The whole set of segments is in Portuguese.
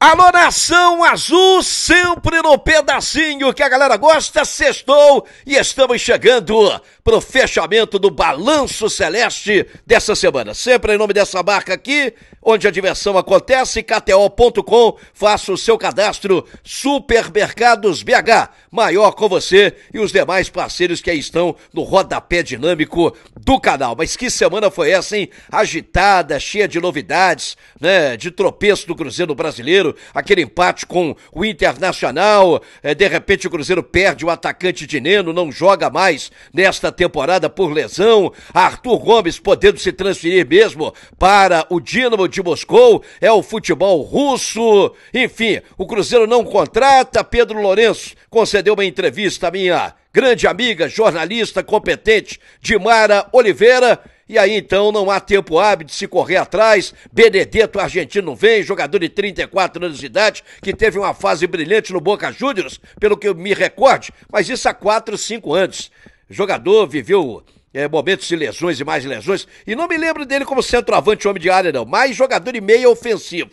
Alô, Nação Azul, sempre no pedacinho que a galera gosta, sextou e estamos chegando pro fechamento do Balanço Celeste dessa semana. Sempre em nome dessa marca aqui, onde a diversão acontece, KTO.com, faça o seu cadastro, Supermercados BH, maior com você e os demais parceiros que aí estão no rodapé dinâmico do canal. Mas que semana foi essa, hein? Agitada, cheia de novidades, né? De tropeço do Cruzeiro Brasileiro, aquele empate com o Internacional, é, de repente o Cruzeiro perde o atacante Dineno, não joga mais nesta temporada por lesão, Arthur Gomes podendo se transferir mesmo para o Dinamo de Moscou, é o futebol russo, enfim, o Cruzeiro não contrata, Pedro Lourenço concedeu uma entrevista à minha grande amiga, jornalista competente, Dimara Oliveira, e aí então não há tempo hábil de se correr atrás. Benedetto, argentino, vem, jogador de 34 anos de idade, que teve uma fase brilhante no Boca Juniors, pelo que eu me recorde, mas isso há 4, 5 anos. jogador viveu é, momentos de lesões e mais lesões. E não me lembro dele como centroavante homem de área, não. Mais jogador de meia ofensivo.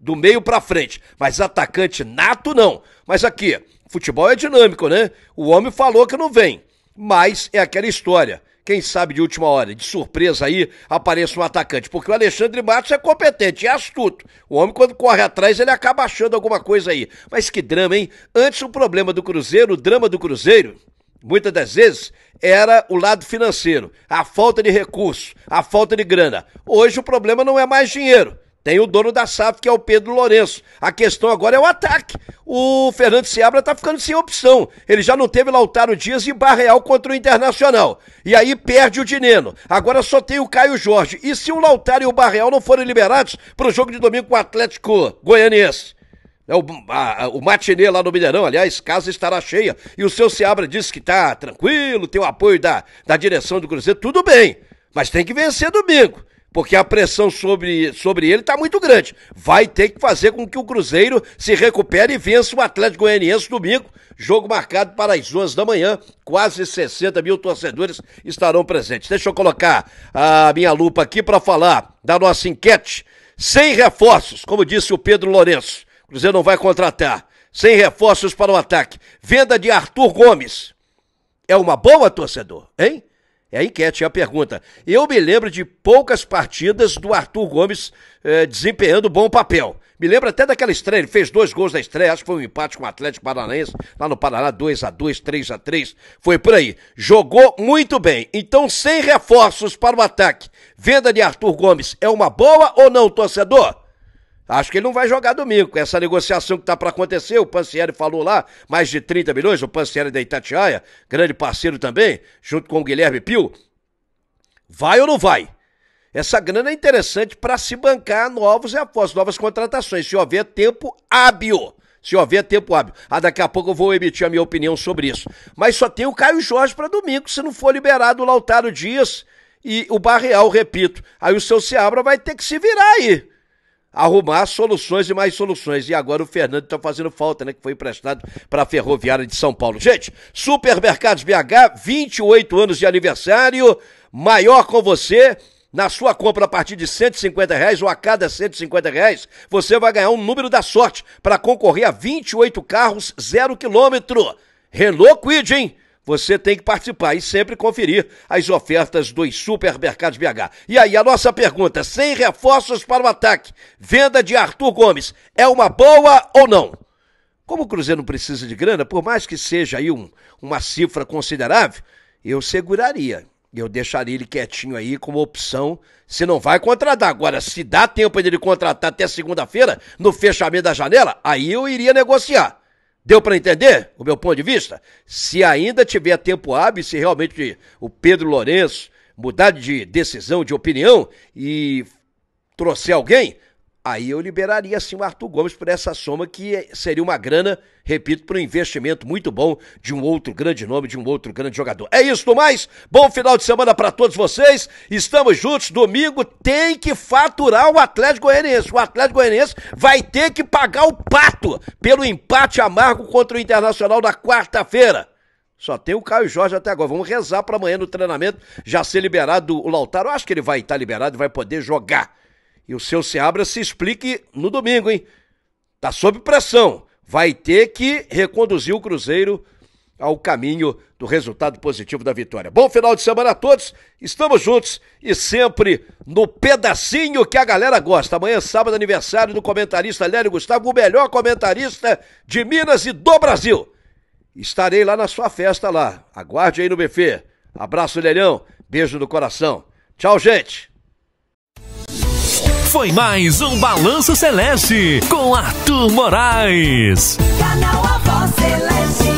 Do meio para frente. Mas atacante nato, não. Mas aqui, futebol é dinâmico, né? O homem falou que não vem. Mas é aquela história quem sabe de última hora, de surpresa aí, apareça um atacante. Porque o Alexandre Matos é competente, é astuto. O homem, quando corre atrás, ele acaba achando alguma coisa aí. Mas que drama, hein? Antes o problema do Cruzeiro, o drama do Cruzeiro, muitas das vezes, era o lado financeiro, a falta de recurso, a falta de grana. Hoje o problema não é mais dinheiro. Tem o dono da SAF, que é o Pedro Lourenço. A questão agora é o ataque. O Fernando Seabra tá ficando sem opção. Ele já não teve Lautaro Dias e Barreal contra o Internacional. E aí perde o Dineno. Agora só tem o Caio Jorge. E se o Lautaro e o Barreal não forem liberados para o jogo de domingo com o Atlético Goianiense? É o, a, o matinê lá no Mineirão, aliás, casa estará cheia. E o seu Seabra disse que tá tranquilo, tem o apoio da, da direção do Cruzeiro, tudo bem. Mas tem que vencer domingo porque a pressão sobre, sobre ele está muito grande. Vai ter que fazer com que o Cruzeiro se recupere e vença o Atlético Goianiense domingo. Jogo marcado para as 11 da manhã. Quase 60 mil torcedores estarão presentes. Deixa eu colocar a minha lupa aqui para falar da nossa enquete. Sem reforços, como disse o Pedro Lourenço. O Cruzeiro não vai contratar. Sem reforços para o ataque. Venda de Arthur Gomes. É uma boa, torcedor, hein? É a enquete, é a pergunta. Eu me lembro de poucas partidas do Arthur Gomes eh, desempenhando bom papel. Me lembro até daquela estreia, ele fez dois gols na estreia, acho que foi um empate com o Atlético Paranaense, lá no Paraná, 2 a 2 3 a 3 foi por aí. Jogou muito bem. Então, sem reforços para o ataque, venda de Arthur Gomes é uma boa ou não, torcedor? Acho que ele não vai jogar domingo. Com essa negociação que está para acontecer, o Pancieri falou lá, mais de 30 milhões, o Pancieri da Itatiaia, grande parceiro também, junto com o Guilherme Pio. Vai ou não vai? Essa grana é interessante para se bancar novos reforços, novas contratações, se houver tempo hábil. Se houver tempo hábil. Ah, daqui a pouco eu vou emitir a minha opinião sobre isso. Mas só tem o Caio Jorge para domingo, se não for liberado o Lautaro Dias e o Barreal, repito. Aí o seu Seabra vai ter que se virar aí arrumar soluções e mais soluções. E agora o Fernando está fazendo falta, né? Que foi emprestado para a Ferroviária de São Paulo. Gente, Supermercados BH, 28 anos de aniversário, maior com você. Na sua compra a partir de 150 reais ou a cada 150 reais, você vai ganhar um número da sorte para concorrer a 28 carros zero quilômetro. Renault Quid, hein? você tem que participar e sempre conferir as ofertas dos supermercados BH. E aí, a nossa pergunta: sem reforços para o ataque, venda de Arthur Gomes é uma boa ou não? Como o Cruzeiro não precisa de grana, por mais que seja aí um, uma cifra considerável, eu seguraria. Eu deixaria ele quietinho aí como opção. Se não vai contratar agora, se dá tempo de ele contratar até segunda-feira, no fechamento da janela, aí eu iria negociar. Deu para entender o meu ponto de vista? Se ainda tiver tempo hábil, se realmente o Pedro Lourenço mudar de decisão, de opinião e trouxer alguém, aí eu liberaria sim o Arthur Gomes por essa soma que seria uma grana, repito, para um investimento muito bom de um outro grande nome, de um outro grande jogador. É isso do mais. Bom final de semana para todos vocês. Estamos juntos. Domingo tem que faturar o Atlético Goianiense. O Atlético Goianiense vai ter que pagar o pato pelo empate amargo contra o Internacional na quarta-feira. Só tem o Caio Jorge até agora. Vamos rezar para amanhã no treinamento já ser liberado o Lautaro. Eu acho que ele vai estar tá liberado e vai poder jogar. E o seu Seabra se explique no domingo, hein? Tá sob pressão. Vai ter que reconduzir o Cruzeiro ao caminho do resultado positivo da vitória. Bom final de semana a todos. Estamos juntos e sempre no pedacinho que a galera gosta. Amanhã, sábado, aniversário do comentarista Lério Gustavo, o melhor comentarista de Minas e do Brasil. Estarei lá na sua festa lá. Aguarde aí no buffet. Abraço, Lelhão. Beijo no coração. Tchau, gente. Foi mais um Balanço Celeste com Arthur Moraes. Canal Celeste.